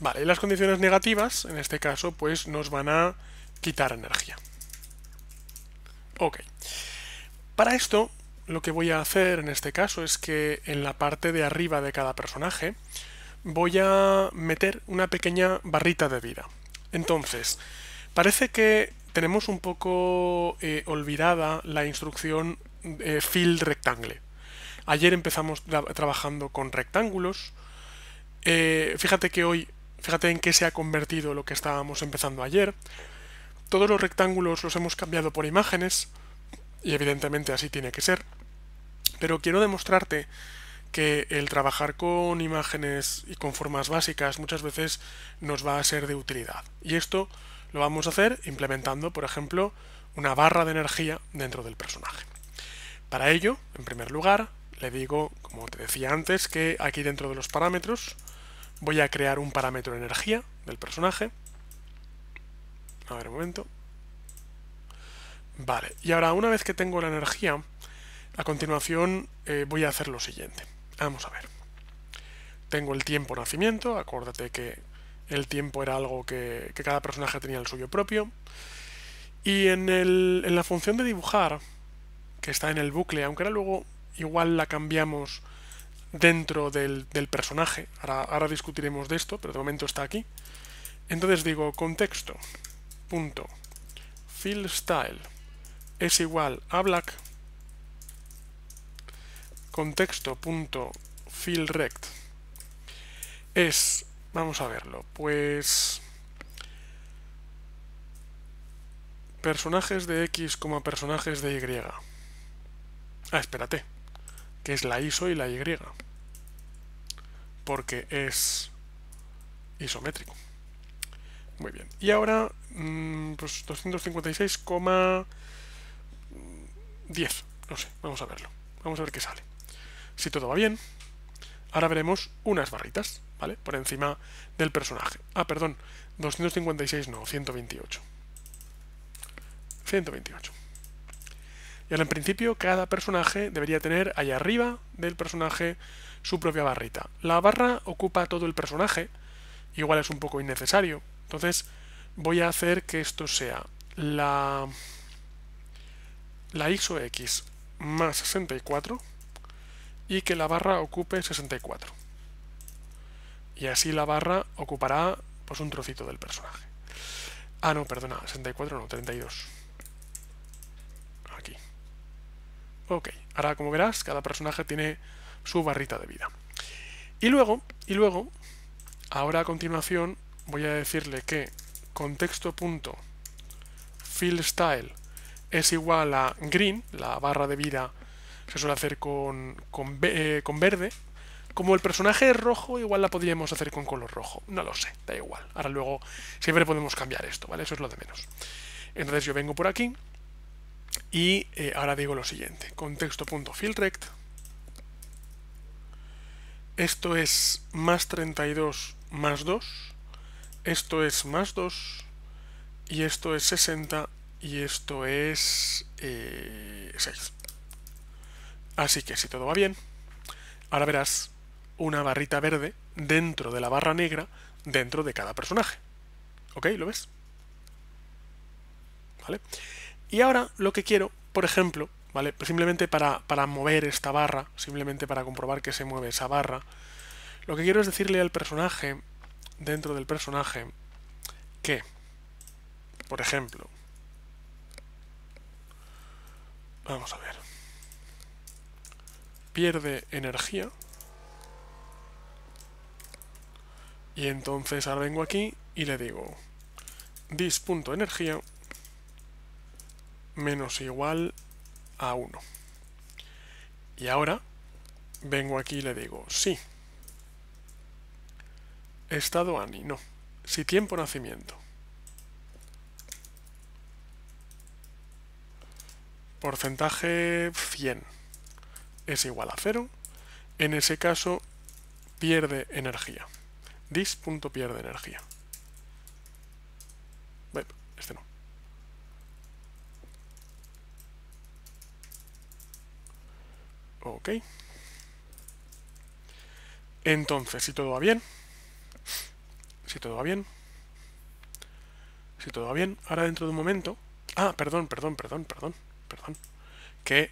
Vale, y las condiciones negativas, en este caso, pues nos van a quitar energía. Ok. Para esto, lo que voy a hacer en este caso es que en la parte de arriba de cada personaje voy a meter una pequeña barrita de vida. Entonces, parece que tenemos un poco eh, olvidada la instrucción eh, fill rectangle. Ayer empezamos trabajando con rectángulos. Eh, fíjate que hoy Fíjate en qué se ha convertido lo que estábamos empezando ayer. Todos los rectángulos los hemos cambiado por imágenes, y evidentemente así tiene que ser. Pero quiero demostrarte que el trabajar con imágenes y con formas básicas muchas veces nos va a ser de utilidad. Y esto lo vamos a hacer implementando, por ejemplo, una barra de energía dentro del personaje. Para ello, en primer lugar, le digo, como te decía antes, que aquí dentro de los parámetros Voy a crear un parámetro de energía del personaje. A ver, un momento. Vale, y ahora una vez que tengo la energía, a continuación eh, voy a hacer lo siguiente. Vamos a ver. Tengo el tiempo nacimiento, acuérdate que el tiempo era algo que, cada personaje tenía el suyo propio. Y en, en la función de dibujar, que está en el bucle, aunque ahora luego igual la cambiamos dentro del, personaje. Ahora, discutiremos de esto, pero de momento está aquí. Entonces digo contexto punto es igual a black contexto punto es vamos a verlo pues personajes de x como personajes de y ah espérate que es la ISO y la Y, porque es isométrico. Muy bien. Y ahora, mm, pues 256,10. No sé, vamos a verlo. Vamos a ver qué sale. Si todo va bien, ahora veremos unas barritas, ¿vale? Por encima del personaje. Ah, perdón, 256 no, 128. 128. Y ahora en principio cada personaje debería tener allá arriba del personaje su propia barrita. La barra ocupa todo el personaje, igual es un poco innecesario. Entonces voy a hacer que esto sea la, la X más 64 y que la barra ocupe 64. Y así la barra ocupará pues un trocito del personaje. Ah, no, perdona, 64 no, 32. Ok, ahora como verás, cada personaje tiene su barrita de vida. Y luego, y luego, ahora a continuación voy a decirle que contexto.fillstyle es igual a green, la barra de vida se suele hacer con, eh, con, verde. Como el personaje es rojo, igual la podríamos hacer con color rojo. No lo sé, da igual. Ahora luego siempre podemos cambiar esto, ¿vale? Eso es lo de menos. Entonces yo vengo por aquí y eh, ahora digo lo siguiente, contexto.fieldrect, Esto es más 32 más 2. Esto es más 2. Y esto es 60. Y esto es 6. Eh, Así que si todo va bien, ahora verás una barrita verde dentro de la barra negra dentro de cada personaje. ¿Ok? ¿Lo ves? ¿Vale? Y ahora lo que quiero, por ejemplo, ¿vale? Pues simplemente para, para mover esta barra, simplemente para comprobar que se mueve esa barra, lo que quiero es decirle al personaje, dentro del personaje, que, por ejemplo, vamos a ver, pierde energía, y entonces ahora vengo aquí y le digo dis.energía menos igual a 1. Y ahora vengo aquí y le digo, sí, estado ANI, no, si tiempo nacimiento. Porcentaje 100 es igual a 0. En ese caso pierde energía. pierde energía. Este no. Ok. Entonces, si todo va bien, si todo va bien, si todo va bien, ahora dentro de un momento... Ah, perdón, perdón, perdón, perdón, perdón. Que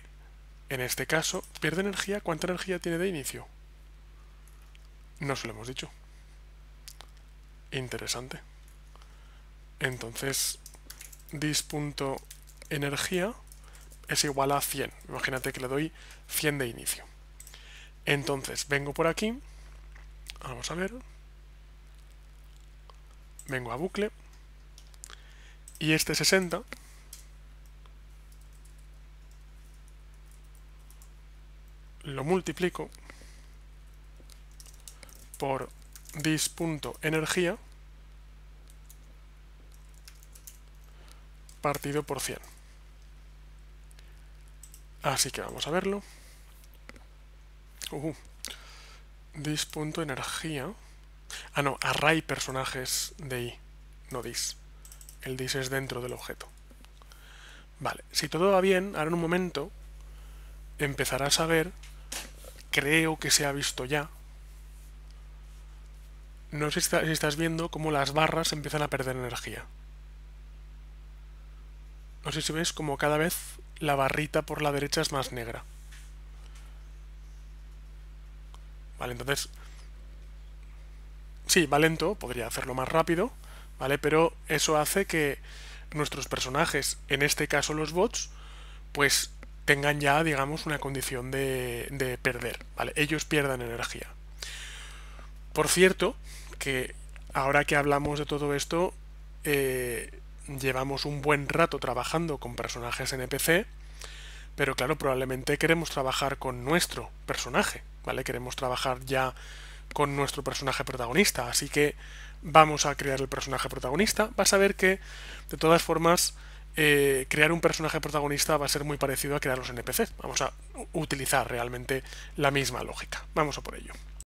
en este caso pierde energía. ¿Cuánta energía tiene de inicio? No se lo hemos dicho. Interesante. Entonces, dis.energía es igual a 100. Imagínate que le doy 100 de inicio. Entonces, vengo por aquí. Vamos a ver. Vengo a bucle. Y este 60 lo multiplico por dis.energía partido por 100. Así que vamos a verlo. Uh, dis.energía. Ah, no, array personajes de i, no dis. El dis es dentro del objeto. Vale, si todo va bien, ahora en un momento empezarás a ver, creo que se ha visto ya, no sé si estás viendo cómo las barras empiezan a perder energía. No sé si ves como cada vez la barrita por la derecha es más negra. Vale, entonces... Sí, va lento, podría hacerlo más rápido, ¿vale? Pero eso hace que nuestros personajes, en este caso los bots, pues tengan ya, digamos, una condición de, perder, ¿vale? Ellos pierdan energía. Por cierto, que ahora que hablamos de todo esto, eh, llevamos un buen rato trabajando con personajes NPC, e pero claro, probablemente queremos trabajar con nuestro personaje, ¿vale? Queremos trabajar ya con nuestro personaje protagonista, así que vamos a crear el personaje protagonista. Vas a ver que, de todas formas, eh, crear un personaje protagonista va a ser muy parecido a crear los NPC, e Vamos a utilizar realmente la misma lógica. Vamos a por ello.